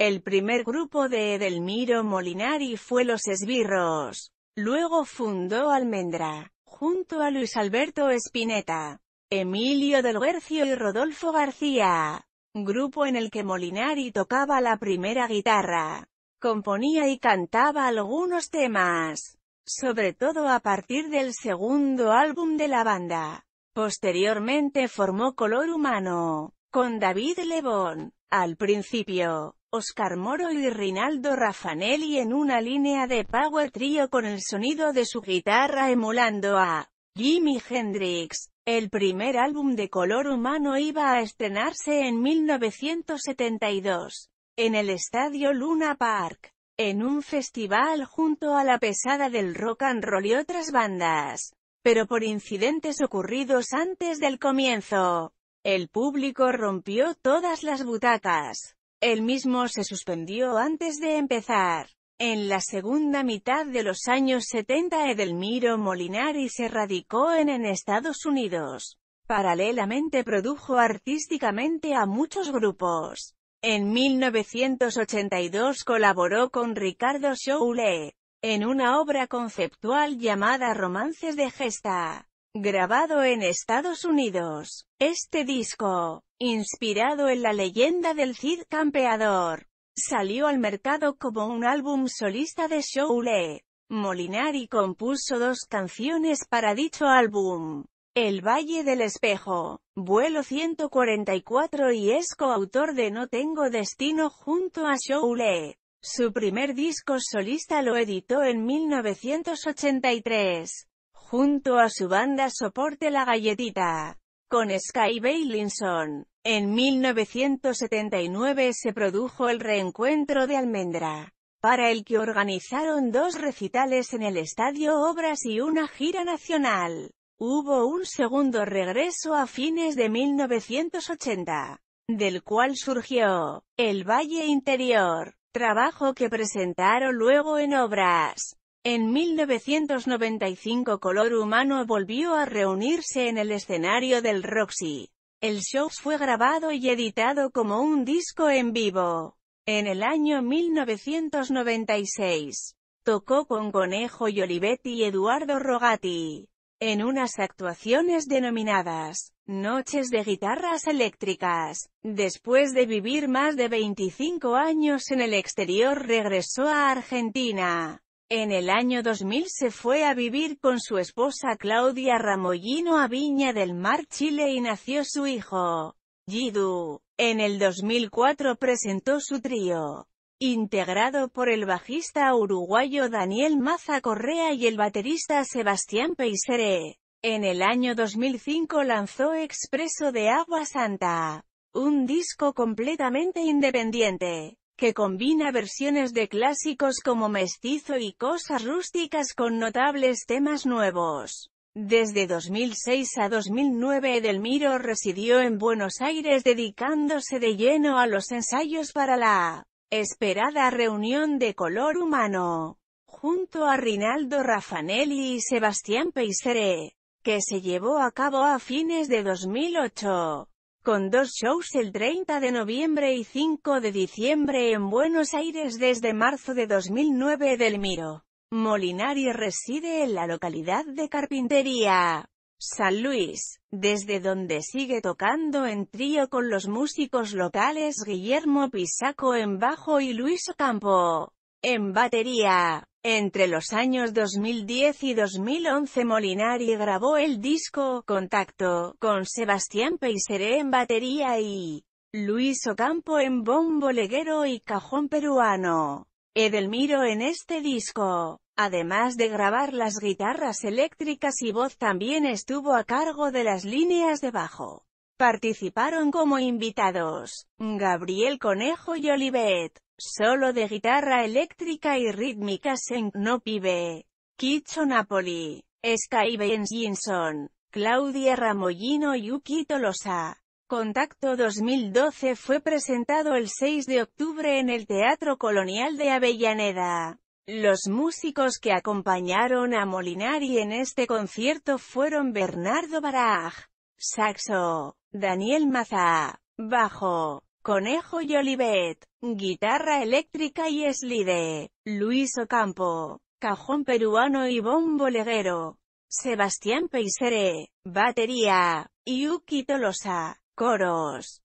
El primer grupo de Edelmiro Molinari fue Los Esbirros. Luego fundó Almendra, junto a Luis Alberto Espineta, Emilio del Guercio y Rodolfo García, grupo en el que Molinari tocaba la primera guitarra, componía y cantaba algunos temas, sobre todo a partir del segundo álbum de la banda. Posteriormente formó Color Humano, con David Lebón, al principio. Oscar Moro y Rinaldo Raffanelli en una línea de power trio con el sonido de su guitarra emulando a Jimi Hendrix. El primer álbum de color humano iba a estrenarse en 1972, en el estadio Luna Park, en un festival junto a La Pesada del Rock and Roll y otras bandas. Pero por incidentes ocurridos antes del comienzo, el público rompió todas las butacas. El mismo se suspendió antes de empezar. En la segunda mitad de los años 70 Edelmiro Molinari se radicó en, Estados Unidos. Paralelamente produjo artísticamente a muchos grupos. En 1982 colaboró con Ricardo Choulet en una obra conceptual llamada Romances de Gesta grabado en Estados Unidos. Este disco, inspirado en la leyenda del Cid Campeador, salió al mercado como un álbum solista de Shoule. Molinari compuso dos canciones para dicho álbum, El Valle del Espejo, Vuelo 144 y es coautor de No Tengo Destino junto a Shoule. Su primer disco solista lo editó en 1983 junto a su banda soporte La Galletita, con Sky Bailinson. En 1979 se produjo el reencuentro de Almendra, para el que organizaron dos recitales en el Estadio Obras y una gira nacional. Hubo un segundo regreso a fines de 1980, del cual surgió El Valle Interior, trabajo que presentaron luego en Obras. En 1995 Color Humano volvió a reunirse en el escenario del Roxy. El show fue grabado y editado como un disco en vivo. En el año 1996, tocó con Conejo y Olivetti y Eduardo Rogati, en unas actuaciones denominadas Noches de Guitarras Eléctricas. Después de vivir más de 25 años en el exterior regresó a Argentina. En el año 2000 se fue a vivir con su esposa Claudia Ramollino a Viña del Mar, Chile y nació su hijo, Yidu. En el 2004 presentó su trío, integrado por el bajista uruguayo Daniel Maza Correa y el baterista Sebastián Peiseré. En el año 2005 lanzó Expreso de Agua Santa, un disco completamente independiente que combina versiones de clásicos como Mestizo y Cosas Rústicas con notables temas nuevos. Desde 2006 a 2009 Edelmiro residió en Buenos Aires dedicándose de lleno a los ensayos para la esperada reunión de color humano, junto a Rinaldo Raffanelli y Sebastián Peiseré, que se llevó a cabo a fines de 2008 con dos shows el 30 de noviembre y 5 de diciembre en Buenos Aires desde marzo de 2009 Miro. Molinari reside en la localidad de Carpintería, San Luis, desde donde sigue tocando en trío con los músicos locales Guillermo Pisaco en bajo y Luis Ocampo. En batería. Entre los años 2010 y 2011 Molinari grabó el disco Contacto, con Sebastián Peiseré en batería y Luis Ocampo en bombo leguero y cajón peruano. Edelmiro en este disco. Además de grabar las guitarras eléctricas y voz también estuvo a cargo de las líneas de bajo. Participaron como invitados, Gabriel Conejo y Olivet, solo de guitarra eléctrica y rítmica en No Pibe, Kicho Napoli, Sky Jinson, Claudia Ramollino y Uki Tolosa. Contacto 2012 fue presentado el 6 de octubre en el Teatro Colonial de Avellaneda. Los músicos que acompañaron a Molinari en este concierto fueron Bernardo Baraj, Saxo, Daniel Maza, bajo, Conejo y Olivet, guitarra eléctrica y slide, Luis Ocampo, cajón peruano y bombo leguero, Sebastián Peisere, batería, Yuki Tolosa, coros,